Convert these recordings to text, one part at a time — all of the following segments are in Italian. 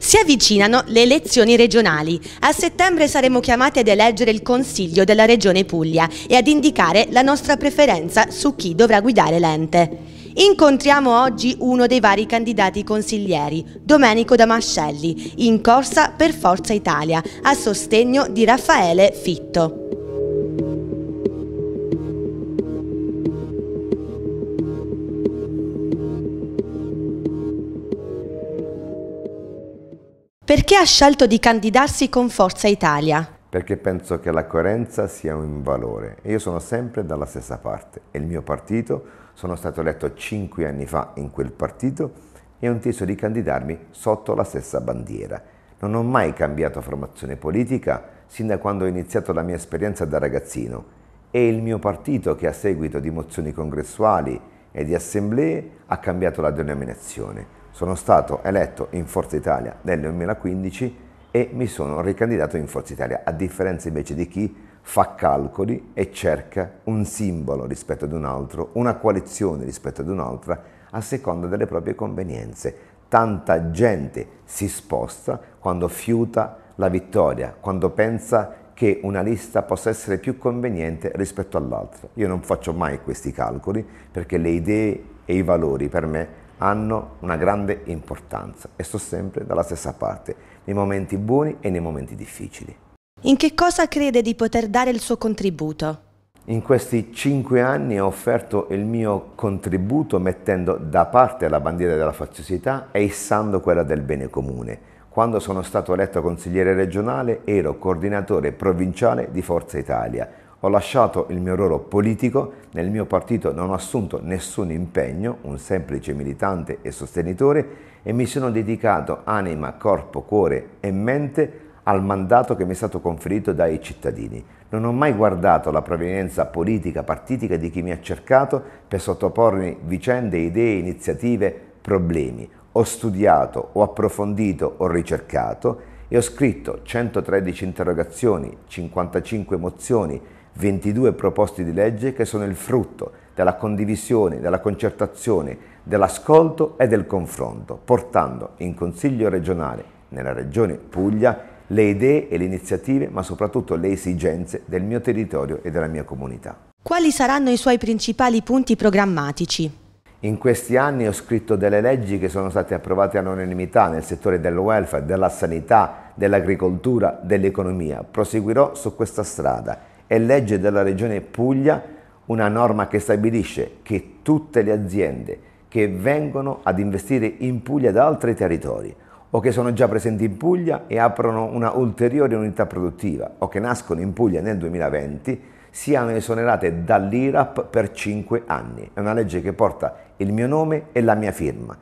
Si avvicinano le elezioni regionali. A settembre saremo chiamati ad eleggere il Consiglio della Regione Puglia e ad indicare la nostra preferenza su chi dovrà guidare l'ente. Incontriamo oggi uno dei vari candidati consiglieri, Domenico Damascelli, in corsa per Forza Italia, a sostegno di Raffaele Fitto. Perché ha scelto di candidarsi con Forza Italia? Perché penso che la coerenza sia un valore. Io sono sempre dalla stessa parte e il mio partito sono stato eletto cinque anni fa in quel partito e ho inteso di candidarmi sotto la stessa bandiera. Non ho mai cambiato formazione politica sin da quando ho iniziato la mia esperienza da ragazzino. È il mio partito che a seguito di mozioni congressuali e di assemblee ha cambiato la denominazione. Sono stato eletto in Forza Italia nel 2015 e mi sono ricandidato in Forza Italia, a differenza invece di chi fa calcoli e cerca un simbolo rispetto ad un altro, una coalizione rispetto ad un'altra, a seconda delle proprie convenienze. Tanta gente si sposta quando fiuta la vittoria, quando pensa che una lista possa essere più conveniente rispetto all'altra. Io non faccio mai questi calcoli perché le idee e i valori per me hanno una grande importanza e sto sempre dalla stessa parte, nei momenti buoni e nei momenti difficili. In che cosa crede di poter dare il suo contributo? In questi cinque anni ho offerto il mio contributo mettendo da parte la bandiera della faziosità e issando quella del bene comune. Quando sono stato eletto consigliere regionale ero coordinatore provinciale di Forza Italia. Ho lasciato il mio ruolo politico, nel mio partito non ho assunto nessun impegno, un semplice militante e sostenitore, e mi sono dedicato anima, corpo, cuore e mente al mandato che mi è stato conferito dai cittadini. Non ho mai guardato la provenienza politica, partitica di chi mi ha cercato per sottopormi vicende, idee, iniziative, problemi. Ho studiato, ho approfondito, ho ricercato e ho scritto 113 interrogazioni, 55 mozioni, 22 proposte di legge che sono il frutto della condivisione, della concertazione, dell'ascolto e del confronto, portando in Consiglio regionale nella Regione Puglia le idee e le iniziative, ma soprattutto le esigenze del mio territorio e della mia comunità. Quali saranno i suoi principali punti programmatici? In questi anni ho scritto delle leggi che sono state approvate all'unanimità nel settore del welfare, della sanità, dell'agricoltura, dell'economia. Proseguirò su questa strada. È legge della Regione Puglia una norma che stabilisce che tutte le aziende che vengono ad investire in Puglia da altri territori o che sono già presenti in Puglia e aprono una ulteriore unità produttiva o che nascono in Puglia nel 2020 siano esonerate dall'IRAP per 5 anni. È una legge che porta il mio nome e la mia firma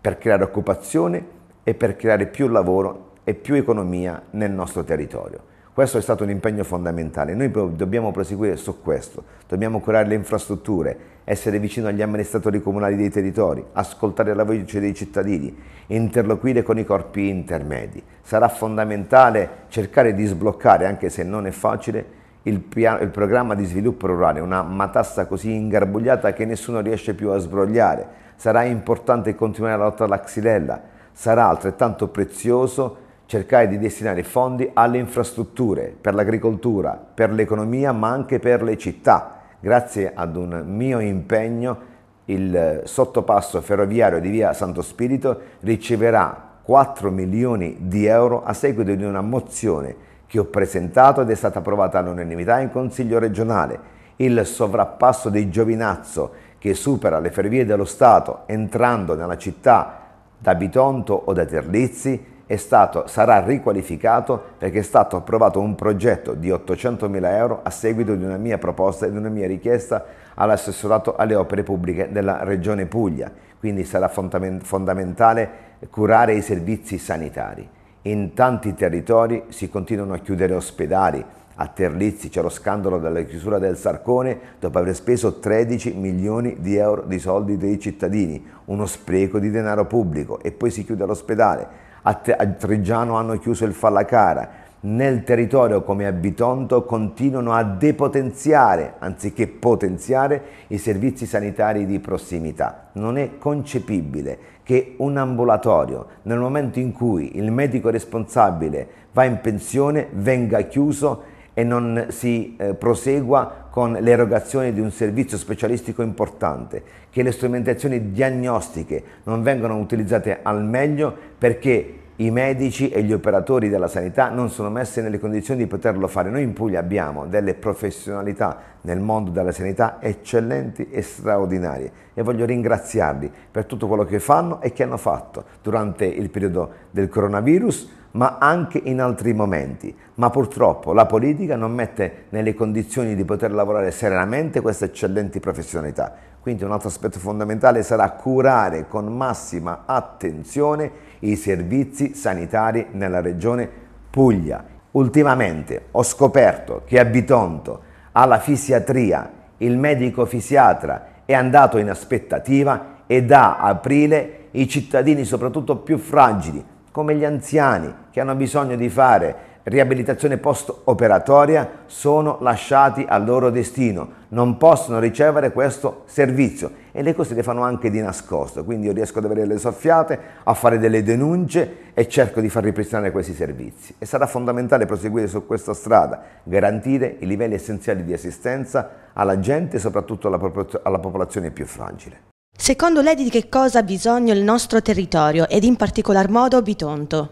per creare occupazione e per creare più lavoro e più economia nel nostro territorio. Questo è stato un impegno fondamentale. Noi dobbiamo proseguire su questo, dobbiamo curare le infrastrutture, essere vicino agli amministratori comunali dei territori, ascoltare la voce dei cittadini, interloquire con i corpi intermedi. Sarà fondamentale cercare di sbloccare, anche se non è facile, il, piano, il programma di sviluppo rurale, una matassa così ingarbugliata che nessuno riesce più a sbrogliare. Sarà importante continuare la lotta alla xylella, sarà altrettanto prezioso cercare di destinare fondi alle infrastrutture, per l'agricoltura, per l'economia, ma anche per le città. Grazie ad un mio impegno, il sottopasso ferroviario di via Santo Spirito riceverà 4 milioni di euro a seguito di una mozione che ho presentato ed è stata approvata all'unanimità in Consiglio regionale. Il sovrappasso di Giovinazzo che supera le ferrovie dello Stato entrando nella città da Bitonto o da Terlizzi stato, sarà riqualificato perché è stato approvato un progetto di 800.000 euro a seguito di una mia proposta e di una mia richiesta all'assessorato alle opere pubbliche della Regione Puglia. Quindi sarà fondamentale curare i servizi sanitari. In tanti territori si continuano a chiudere ospedali, a Terlizzi c'è lo scandalo della chiusura del Sarcone dopo aver speso 13 milioni di euro di soldi dei cittadini, uno spreco di denaro pubblico e poi si chiude l'ospedale a, Te- a Trigiano hanno chiuso il Fallacara, nel territorio come a Bitonto continuano a depotenziare, anziché potenziare, i servizi sanitari di prossimità. Non è concepibile che un ambulatorio, nel momento in cui il medico responsabile va in pensione, venga chiuso e non si eh, prosegua con l'erogazione di un servizio specialistico importante, che le strumentazioni diagnostiche non vengano utilizzate al meglio perché i medici e gli operatori della sanità non sono messi nelle condizioni di poterlo fare. Noi in Puglia abbiamo delle professionalità nel mondo della sanità eccellenti e straordinarie e voglio ringraziarli per tutto quello che fanno e che hanno fatto durante il periodo del coronavirus ma anche in altri momenti. Ma purtroppo la politica non mette nelle condizioni di poter lavorare serenamente queste eccellenti professionalità. Quindi un altro aspetto fondamentale sarà curare con massima attenzione i servizi sanitari nella regione Puglia. Ultimamente ho scoperto che a Bitonto, alla fisiatria, il medico fisiatra è andato in aspettativa e da aprile i cittadini, soprattutto più fragili, come gli anziani che hanno bisogno di fare riabilitazione post-operatoria, sono lasciati al loro destino, non possono ricevere questo servizio e le cose le fanno anche di nascosto, quindi io riesco ad avere le soffiate, a fare delle denunce e cerco di far ripristinare questi servizi. E sarà fondamentale proseguire su questa strada, garantire i livelli essenziali di assistenza alla gente e soprattutto alla, popol alla popolazione più fragile. Secondo lei di che cosa ha bisogno il nostro territorio ed in particolar modo Bitonto?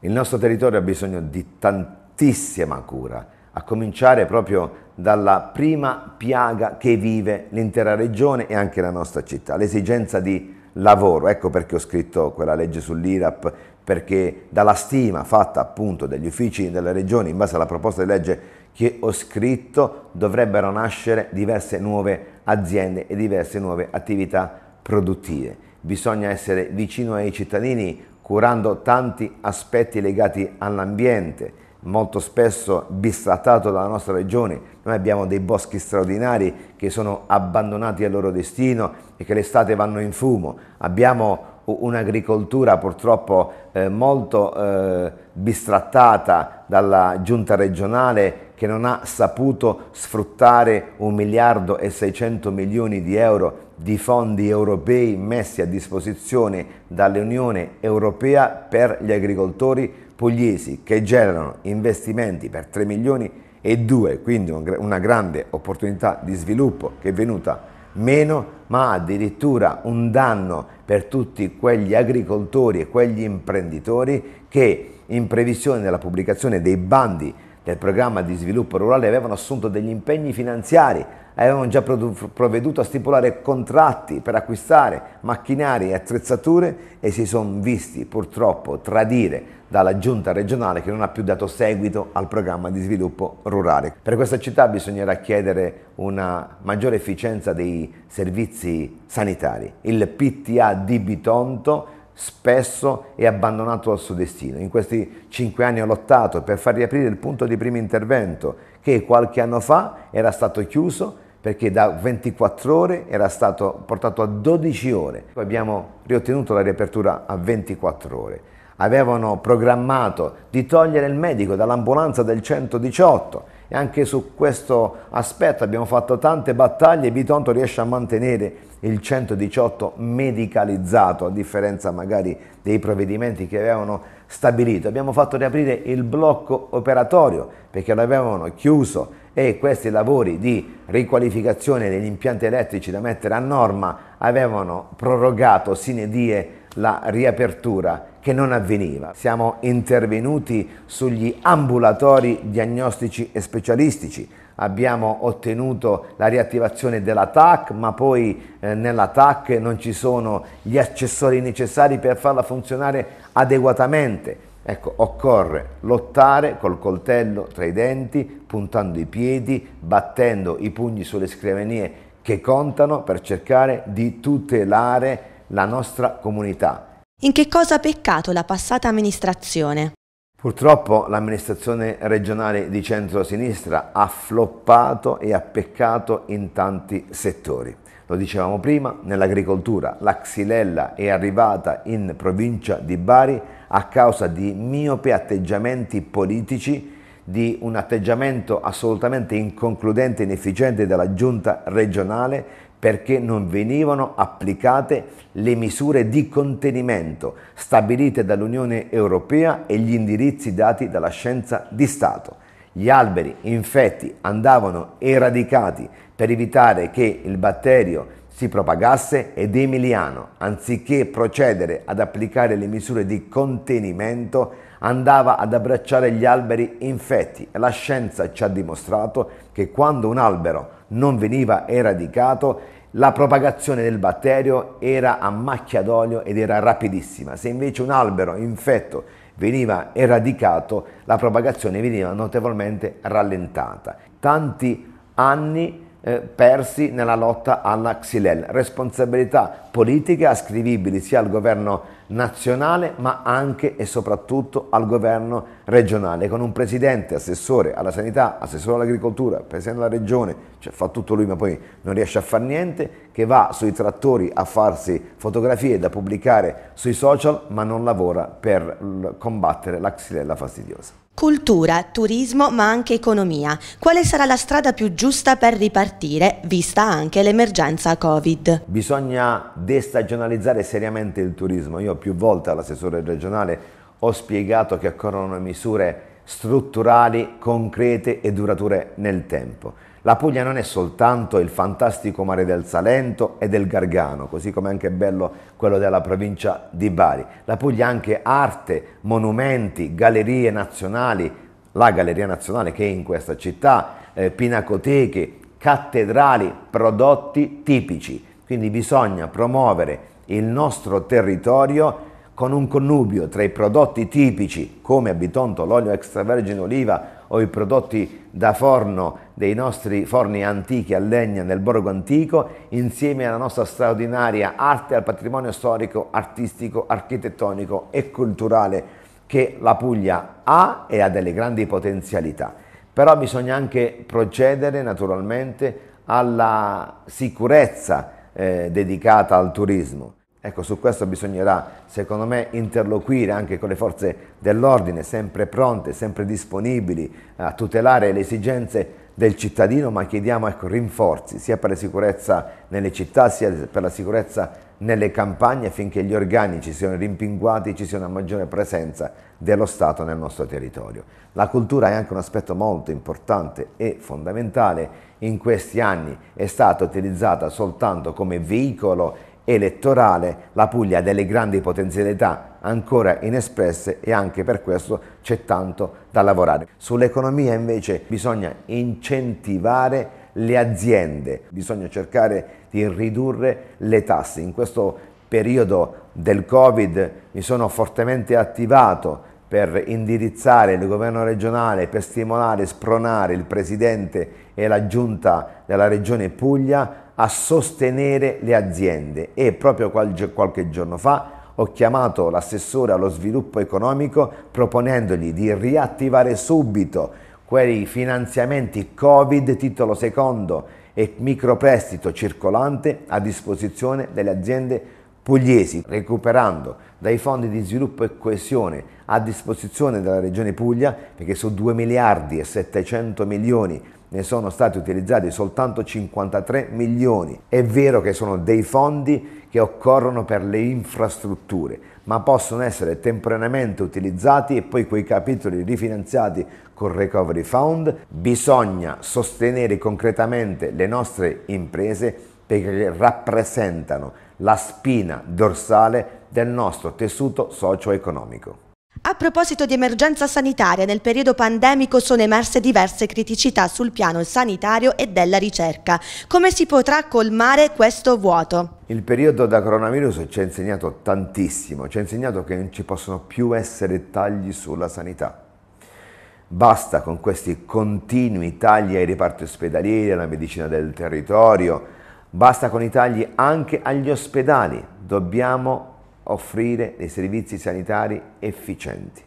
Il nostro territorio ha bisogno di tantissima cura, a cominciare proprio dalla prima piaga che vive l'intera regione e anche la nostra città, l'esigenza di lavoro. Ecco perché ho scritto quella legge sull'IRAP, perché dalla stima fatta appunto dagli uffici della regione in base alla proposta di legge che ho scritto dovrebbero nascere diverse nuove aziende e diverse nuove attività produttive. Bisogna essere vicino ai cittadini curando tanti aspetti legati all'ambiente, molto spesso bistrattato dalla nostra regione. Noi abbiamo dei boschi straordinari che sono abbandonati al loro destino e che l'estate vanno in fumo. Abbiamo un'agricoltura purtroppo eh, molto eh, bistrattata dalla giunta regionale che non ha saputo sfruttare un miliardo e 600 milioni di euro di fondi europei messi a disposizione dall'Unione Europea per gli agricoltori pugliesi che generano investimenti per 3 milioni e 2, quindi una grande opportunità di sviluppo che è venuta meno, ma addirittura un danno per tutti quegli agricoltori e quegli imprenditori che in previsione della pubblicazione dei bandi del programma di sviluppo rurale avevano assunto degli impegni finanziari, avevano già provveduto a stipulare contratti per acquistare macchinari e attrezzature e si sono visti purtroppo tradire dalla giunta regionale che non ha più dato seguito al programma di sviluppo rurale. Per questa città bisognerà chiedere una maggiore efficienza dei servizi sanitari. Il PTA di Bitonto spesso e abbandonato al suo destino. In questi cinque anni ho lottato per far riaprire il punto di primo intervento che qualche anno fa era stato chiuso perché da 24 ore era stato portato a 12 ore. Poi abbiamo riottenuto la riapertura a 24 ore. Avevano programmato di togliere il medico dall'ambulanza del 118 e anche su questo aspetto abbiamo fatto tante battaglie, Bitonto riesce a mantenere il 118 medicalizzato a differenza magari dei provvedimenti che avevano stabilito. Abbiamo fatto riaprire il blocco operatorio perché l'avevano chiuso e questi lavori di riqualificazione degli impianti elettrici da mettere a norma avevano prorogato sine die la riapertura che non avveniva. Siamo intervenuti sugli ambulatori diagnostici e specialistici, abbiamo ottenuto la riattivazione della TAC, ma poi eh, nella TAC non ci sono gli accessori necessari per farla funzionare adeguatamente. Ecco, occorre lottare col coltello tra i denti, puntando i piedi, battendo i pugni sulle scrivanie che contano per cercare di tutelare la nostra comunità in che cosa ha peccato la passata amministrazione? Purtroppo l'amministrazione regionale di centro-sinistra ha floppato e ha peccato in tanti settori. Lo dicevamo prima, nell'agricoltura la xylella è arrivata in provincia di Bari a causa di miopi atteggiamenti politici, di un atteggiamento assolutamente inconcludente e inefficiente della giunta regionale perché non venivano applicate le misure di contenimento stabilite dall'Unione Europea e gli indirizzi dati dalla scienza di Stato. Gli alberi infetti andavano eradicati per evitare che il batterio si propagasse ed Emiliano, anziché procedere ad applicare le misure di contenimento, andava ad abbracciare gli alberi infetti la scienza ci ha dimostrato che quando un albero non veniva eradicato la propagazione del batterio era a macchia d'olio ed era rapidissima. Se invece un albero infetto veniva eradicato, la propagazione veniva notevolmente rallentata. Tanti anni eh, persi nella lotta alla xylella, responsabilità politiche ascrivibili sia al governo nazionale ma anche e soprattutto al governo regionale con un presidente, assessore alla sanità, assessore all'agricoltura, presidente della regione, cioè fa tutto lui ma poi non riesce a fare niente, che va sui trattori a farsi fotografie da pubblicare sui social ma non lavora per combattere la xylella fastidiosa. Cultura, turismo ma anche economia. Quale sarà la strada più giusta per ripartire, vista anche l'emergenza Covid? Bisogna destagionalizzare seriamente il turismo. Io più volte all'assessore regionale ho spiegato che occorrono misure strutturali, concrete e durature nel tempo. La Puglia non è soltanto il fantastico mare del Salento e del Gargano, così come anche bello quello della provincia di Bari. La Puglia ha anche arte, monumenti, gallerie nazionali, la Galleria Nazionale che è in questa città, eh, pinacoteche, cattedrali, prodotti tipici. Quindi bisogna promuovere il nostro territorio con un connubio tra i prodotti tipici come abitonto, l'olio extravergine oliva o i prodotti da forno dei nostri forni antichi a legna nel borgo antico, insieme alla nostra straordinaria arte al patrimonio storico, artistico, architettonico e culturale che la Puglia ha e ha delle grandi potenzialità. Però bisogna anche procedere naturalmente alla sicurezza eh, dedicata al turismo. Ecco, su questo bisognerà, secondo me, interloquire anche con le forze dell'ordine, sempre pronte, sempre disponibili a tutelare le esigenze del cittadino, ma chiediamo ecco, rinforzi sia per la sicurezza nelle città sia per la sicurezza nelle campagne affinché gli organici siano rimpinguati e ci sia una maggiore presenza dello Stato nel nostro territorio. La cultura è anche un aspetto molto importante e fondamentale, in questi anni è stata utilizzata soltanto come veicolo elettorale, la Puglia ha delle grandi potenzialità ancora inespresse e anche per questo c'è tanto da lavorare. Sull'economia invece bisogna incentivare le aziende, bisogna cercare di ridurre le tasse. In questo periodo del Covid mi sono fortemente attivato per indirizzare il governo regionale, per stimolare, spronare il presidente e la giunta della regione Puglia a sostenere le aziende e proprio qualche giorno fa ho chiamato l'assessore allo sviluppo economico proponendogli di riattivare subito quei finanziamenti Covid titolo secondo e microprestito circolante a disposizione delle aziende pugliesi, recuperando dai fondi di sviluppo e coesione a disposizione della Regione Puglia, perché su 2 miliardi e 700 milioni ne sono stati utilizzati soltanto 53 milioni. È vero che sono dei fondi che occorrono per le infrastrutture, ma possono essere temporaneamente utilizzati e poi quei capitoli rifinanziati con Recovery Fund. Bisogna sostenere concretamente le nostre imprese perché rappresentano la spina dorsale del nostro tessuto socio-economico. A proposito di emergenza sanitaria, nel periodo pandemico sono emerse diverse criticità sul piano sanitario e della ricerca. Come si potrà colmare questo vuoto? Il periodo da coronavirus ci ha insegnato tantissimo, ci ha insegnato che non ci possono più essere tagli sulla sanità. Basta con questi continui tagli ai reparti ospedalieri, alla medicina del territorio, basta con i tagli anche agli ospedali. Dobbiamo offrire dei servizi sanitari efficienti.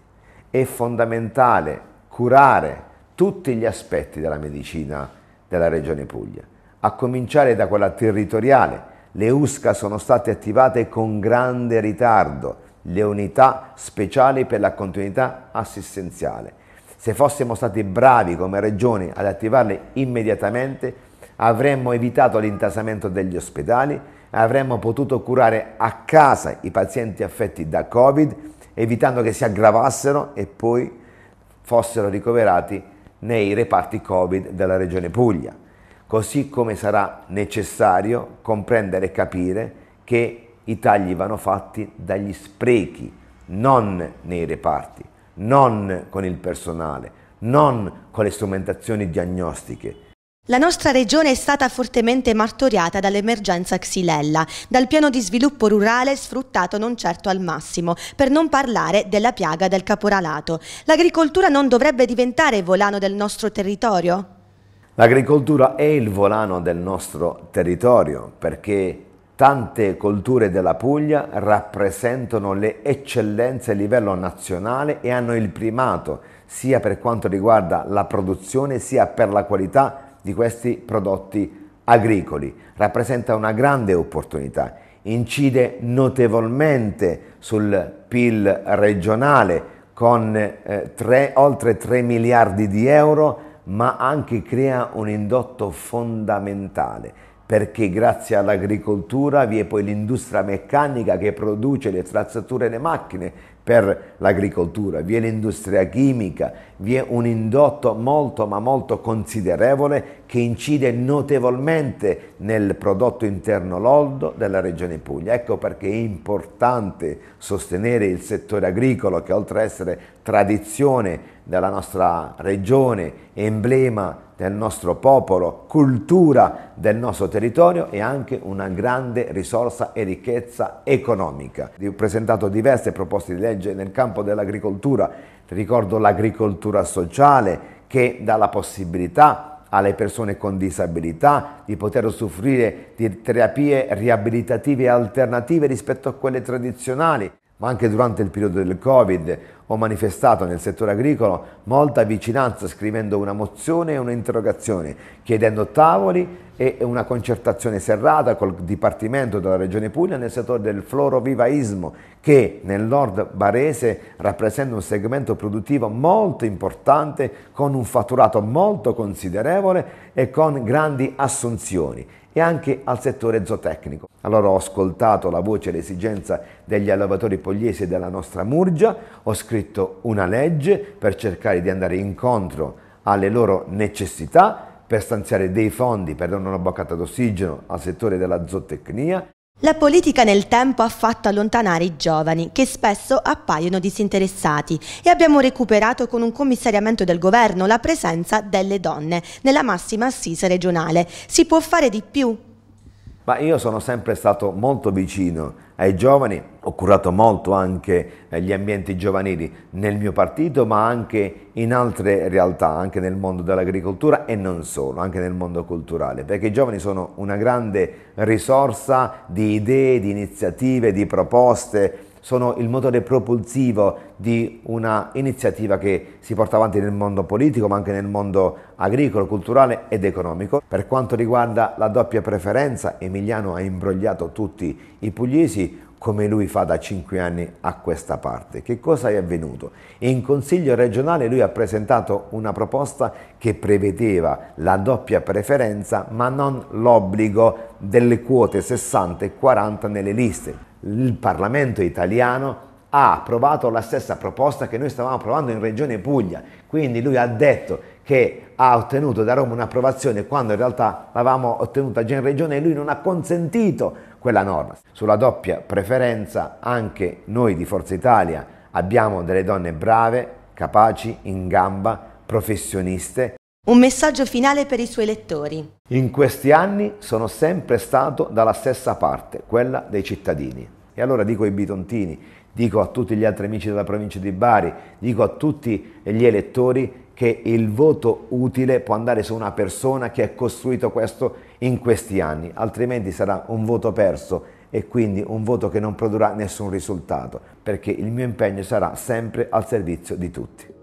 È fondamentale curare tutti gli aspetti della medicina della Regione Puglia, a cominciare da quella territoriale. Le USCA sono state attivate con grande ritardo, le unità speciali per la continuità assistenziale. Se fossimo stati bravi come Regione ad attivarle immediatamente, avremmo evitato l'intasamento degli ospedali avremmo potuto curare a casa i pazienti affetti da Covid, evitando che si aggravassero e poi fossero ricoverati nei reparti Covid della Regione Puglia. Così come sarà necessario comprendere e capire che i tagli vanno fatti dagli sprechi, non nei reparti, non con il personale, non con le strumentazioni diagnostiche, la nostra regione è stata fortemente martoriata dall'emergenza Xylella, dal piano di sviluppo rurale sfruttato non certo al massimo, per non parlare della piaga del caporalato. L'agricoltura non dovrebbe diventare volano del nostro territorio? L'agricoltura è il volano del nostro territorio perché tante colture della Puglia rappresentano le eccellenze a livello nazionale e hanno il primato sia per quanto riguarda la produzione sia per la qualità di questi prodotti agricoli. Rappresenta una grande opportunità, incide notevolmente sul PIL regionale con eh, tre, oltre 3 miliardi di euro, ma anche crea un indotto fondamentale perché grazie all'agricoltura vi è poi l'industria meccanica che produce le attrezzature e le macchine per l'agricoltura, vi è l'industria chimica, vi è un indotto molto ma molto considerevole che incide notevolmente nel prodotto interno lordo della regione Puglia. Ecco perché è importante sostenere il settore agricolo che oltre ad essere tradizione della nostra regione, emblema del nostro popolo, cultura del nostro territorio e anche una grande risorsa e ricchezza economica. Ho presentato diverse proposte di legge nel campo dell'agricoltura, ricordo l'agricoltura sociale che dà la possibilità alle persone con disabilità di poter usufruire di terapie riabilitative alternative rispetto a quelle tradizionali, ma anche durante il periodo del Covid ho manifestato nel settore agricolo molta vicinanza scrivendo una mozione e un'interrogazione, chiedendo tavoli e una concertazione serrata col Dipartimento della Regione Puglia nel settore del florovivaismo che nel nord barese rappresenta un segmento produttivo molto importante con un fatturato molto considerevole e con grandi assunzioni e anche al settore zootecnico. Allora ho ascoltato la voce e l'esigenza degli allevatori pugliesi della nostra Murgia, ho scritto scritto una legge per cercare di andare incontro alle loro necessità, per stanziare dei fondi per dare una boccata d'ossigeno al settore della zootecnia. La politica nel tempo ha fatto allontanare i giovani, che spesso appaiono disinteressati, e abbiamo recuperato con un commissariamento del governo la presenza delle donne nella massima assise regionale. Si può fare di più? Ma io sono sempre stato molto vicino ai giovani, ho curato molto anche gli ambienti giovanili nel mio partito ma anche in altre realtà, anche nel mondo dell'agricoltura e non solo, anche nel mondo culturale, perché i giovani sono una grande risorsa di idee, di iniziative, di proposte, sono il motore propulsivo di una iniziativa che si porta avanti nel mondo politico ma anche nel mondo agricolo, culturale ed economico. Per quanto riguarda la doppia preferenza, Emiliano ha imbrogliato tutti i pugliesi come lui fa da cinque anni a questa parte. Che cosa è avvenuto? In Consiglio regionale lui ha presentato una proposta che prevedeva la doppia preferenza ma non l'obbligo delle quote 60 e 40 nelle liste il Parlamento italiano ha approvato la stessa proposta che noi stavamo approvando in Regione Puglia, quindi lui ha detto che ha ottenuto da Roma un'approvazione quando in realtà l'avevamo ottenuta già in Regione e lui non ha consentito quella norma. Sulla doppia preferenza anche noi di Forza Italia abbiamo delle donne brave, capaci, in gamba, professioniste un messaggio finale per i suoi lettori. In questi anni sono sempre stato dalla stessa parte, quella dei cittadini. E allora dico ai bitontini, dico a tutti gli altri amici della provincia di Bari, dico a tutti gli elettori che il voto utile può andare su una persona che ha costruito questo in questi anni, altrimenti sarà un voto perso e quindi un voto che non produrrà nessun risultato, perché il mio impegno sarà sempre al servizio di tutti.